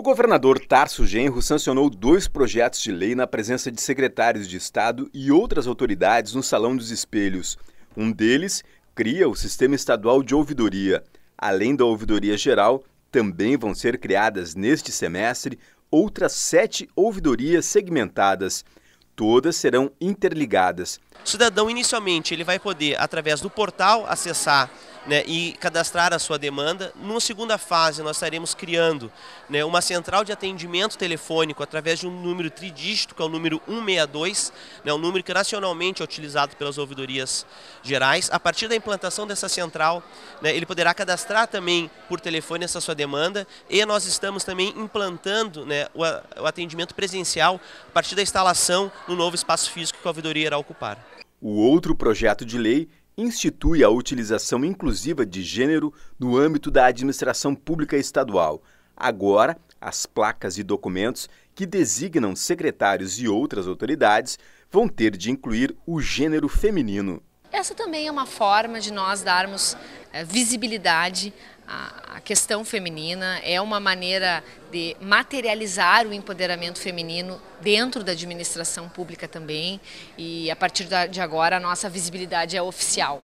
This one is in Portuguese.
O governador Tarso Genro sancionou dois projetos de lei na presença de secretários de Estado e outras autoridades no Salão dos Espelhos. Um deles cria o Sistema Estadual de Ouvidoria. Além da Ouvidoria Geral, também vão ser criadas neste semestre outras sete ouvidorias segmentadas. Todas serão interligadas. O cidadão, inicialmente, ele vai poder, através do portal, acessar né, e cadastrar a sua demanda. Numa segunda fase, nós estaremos criando né, uma central de atendimento telefônico através de um número tridígito, que é o número 162, né, um número que nacionalmente é utilizado pelas ouvidorias gerais. A partir da implantação dessa central, né, ele poderá cadastrar também por telefone essa sua demanda e nós estamos também implantando né, o, atendimento presencial a partir da instalação no novo espaço físico que a ouvidoria irá ocupar. O outro projeto de lei institui a utilização inclusiva de gênero no âmbito da administração pública estadual. Agora, as placas e documentos que designam secretários e outras autoridades vão ter de incluir o gênero feminino. Essa também é uma forma de nós darmos eh, visibilidade a, questão feminina, é uma maneira de materializar o empoderamento feminino dentro da administração pública também. E a partir de agora a nossa visibilidade é oficial.